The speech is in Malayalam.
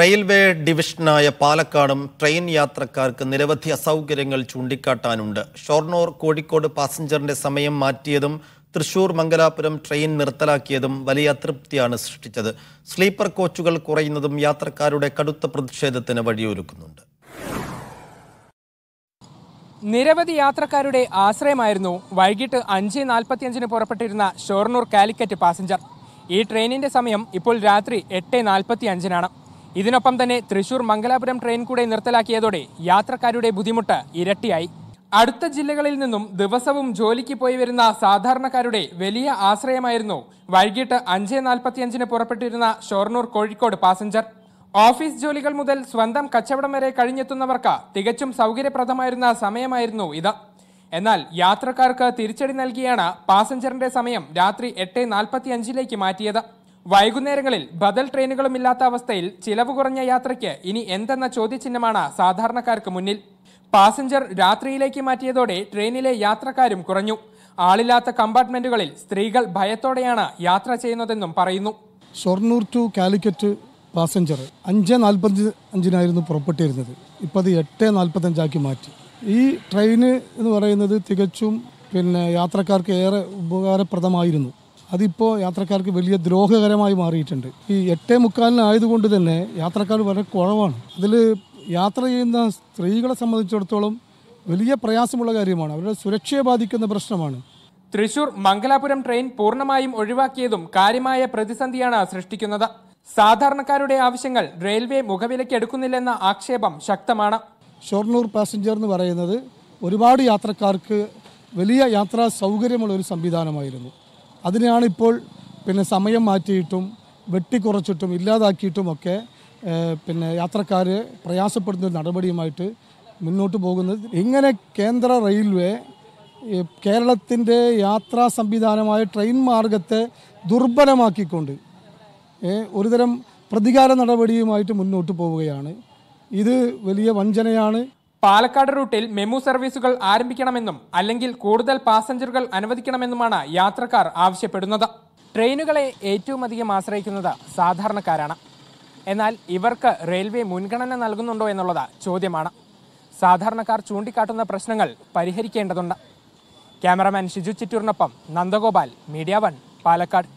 റെയിൽവേ ഡിവിഷനായ പാലക്കാടും ട്രെയിൻ യാത്രക്കാർക്ക് നിരവധി അസൗകര്യങ്ങൾ ചൂണ്ടിക്കാട്ടാനുണ്ട് ഷൊർണൂർ കോഴിക്കോട് പാസഞ്ചറിന്റെ സമയം മാറ്റിയതും തൃശൂർ മംഗലാപുരം ട്രെയിൻ നിർത്തലാക്കിയതും വലിയ അതൃപ്തിയാണ് സൃഷ്ടിച്ചത് സ്ലീപ്പർ കോച്ചുകൾ കുറയുന്നതും യാത്രക്കാരുടെ കടുത്ത പ്രതിഷേധത്തിന് വഴിയൊരുക്കുന്നുണ്ട് നിരവധി യാത്രക്കാരുടെ ആശ്രയമായിരുന്നു വൈകിട്ട് അഞ്ച് നാൽപ്പത്തിയഞ്ചിന് പുറപ്പെട്ടിരുന്ന ഷൊർണൂർ കാലിക്കറ്റ് പാസഞ്ചർ ഈ ട്രെയിനിന്റെ സമയം ഇപ്പോൾ രാത്രി എട്ട് നാൽപ്പത്തി അഞ്ചിനാണ് ഇതിനൊപ്പം തന്നെ തൃശൂർ മംഗലാപുരം ട്രെയിൻ കൂടെ നിർത്തലാക്കിയതോടെ യാത്രക്കാരുടെ ബുദ്ധിമുട്ട് ഇരട്ടിയായി അടുത്ത ജില്ലകളിൽ നിന്നും ദിവസവും ജോലിക്ക് പോയി വരുന്ന സാധാരണക്കാരുടെ വലിയ ആശ്രയമായിരുന്നു വൈകിട്ട് അഞ്ച് നാൽപ്പത്തിയഞ്ചിന് പുറപ്പെട്ടിരുന്ന ഷൊർണൂർ കോഴിക്കോട് പാസഞ്ചർ ഓഫീസ് ജോലികൾ മുതൽ സ്വന്തം കച്ചവടം വരെ കഴിഞ്ഞെത്തുന്നവർക്ക് തികച്ചും സൗകര്യപ്രദമായിരുന്ന സമയമായിരുന്നു ഇത് എന്നാൽ യാത്രക്കാർക്ക് തിരിച്ചടി നൽകിയാണ് പാസഞ്ചറിന്റെ സമയം രാത്രി എട്ട് നാൽപ്പത്തിയഞ്ചിലേക്ക് മാറ്റിയത് വൈകുന്നേരങ്ങളിൽ ബദൽ ട്രെയിനുകളും ഇല്ലാത്ത അവസ്ഥയിൽ ചിലവ് കുറഞ്ഞ യാത്രയ്ക്ക് ഇനി എന്തെന്ന ചോദ്യചിഹ്നമാണ് സാധാരണക്കാർക്ക് മുന്നിൽ പാസഞ്ചർ രാത്രിയിലേക്ക് മാറ്റിയതോടെ ട്രെയിനിലെ യാത്രക്കാരും കുറഞ്ഞു ആളില്ലാത്ത കമ്പാർട്ട്മെന്റുകളിൽ സ്ത്രീകൾ ഭയത്തോടെയാണ് യാത്ര ചെയ്യുന്നതെന്നും പറയുന്നു ഷൊർണൂർ ടു കാലിക്കറ്റ് പാസഞ്ചർ അഞ്ച് നാൽപ്പത്തി അഞ്ചിനായിരുന്നു പുറപ്പെട്ടിരുന്നത് ഇപ്പോൾ അത് എട്ട് നാൽപ്പത്തഞ്ചാക്കി മാറ്റി ഈ ട്രെയിന് എന്ന് പറയുന്നത് തികച്ചും പിന്നെ യാത്രക്കാർക്ക് ഏറെ ഉപകാരപ്രദമായിരുന്നു അതിപ്പോൾ യാത്രക്കാർക്ക് വലിയ ദ്രോഹകരമായി മാറിയിട്ടുണ്ട് ഈ എട്ടേ മുക്കാലിനായതുകൊണ്ട് തന്നെ യാത്രക്കാർ വളരെ കുറവാണ് അതിൽ യാത്ര ചെയ്യുന്ന സ്ത്രീകളെ സംബന്ധിച്ചിടത്തോളം വലിയ പ്രയാസമുള്ള കാര്യമാണ് അവരുടെ സുരക്ഷയെ ബാധിക്കുന്ന പ്രശ്നമാണ് തൃശൂർ മംഗലാപുരം ട്രെയിൻ പൂർണ്ണമായും ഒഴിവാക്കിയതും കാര്യമായ പ്രതിസന്ധിയാണ് സൃഷ്ടിക്കുന്നത് സാധാരണക്കാരുടെ ആവശ്യങ്ങൾ റെയിൽവേ മുഖവിലയ്ക്ക് എടുക്കുന്നില്ലെന്ന ആക്ഷേപം ശക്തമാണ് ഷൊർണൂർ പാസഞ്ചർ എന്ന് പറയുന്നത് ഒരുപാട് യാത്രക്കാർക്ക് വലിയ യാത്രാ സൗകര്യമുള്ള ഒരു സംവിധാനമായിരുന്നു ഇപ്പോൾ പിന്നെ സമയം മാറ്റിയിട്ടും വെട്ടിക്കുറച്ചിട്ടും ഒക്കെ പിന്നെ യാത്രക്കാരെ പ്രയാസപ്പെടുന്ന ഒരു നടപടിയുമായിട്ട് മുന്നോട്ട് പോകുന്നത് ഇങ്ങനെ കേന്ദ്ര റെയിൽവേ കേരളത്തിൻ്റെ യാത്രാ സംവിധാനമായ ട്രെയിൻ മാർഗത്തെ ദുർബലമാക്കിക്കൊണ്ട് ഒരുതരം പ്രതികാര നടപടിയുമായിട്ട് മുന്നോട്ട് പോവുകയാണ് ഇത് വലിയ വഞ്ചനയാണ് പാലക്കാട് റൂട്ടിൽ മെമു സർവീസുകൾ ആരംഭിക്കണമെന്നും അല്ലെങ്കിൽ കൂടുതൽ പാസഞ്ചറുകൾ അനുവദിക്കണമെന്നുമാണ് യാത്രക്കാർ ആവശ്യപ്പെടുന്നത് ട്രെയിനുകളെ ഏറ്റവും അധികം ആശ്രയിക്കുന്നത് സാധാരണക്കാരാണ് എന്നാൽ ഇവർക്ക് റെയിൽവേ മുൻഗണന നൽകുന്നുണ്ടോ എന്നുള്ളത് ചോദ്യമാണ് സാധാരണക്കാർ ചൂണ്ടിക്കാട്ടുന്ന പ്രശ്നങ്ങൾ പരിഹരിക്കേണ്ടതുണ്ട് ക്യാമറമാൻ ഷിജു ചിറ്റൂറിനൊപ്പം നന്ദഗോപാൽ മീഡിയ വൺ പാലക്കാട്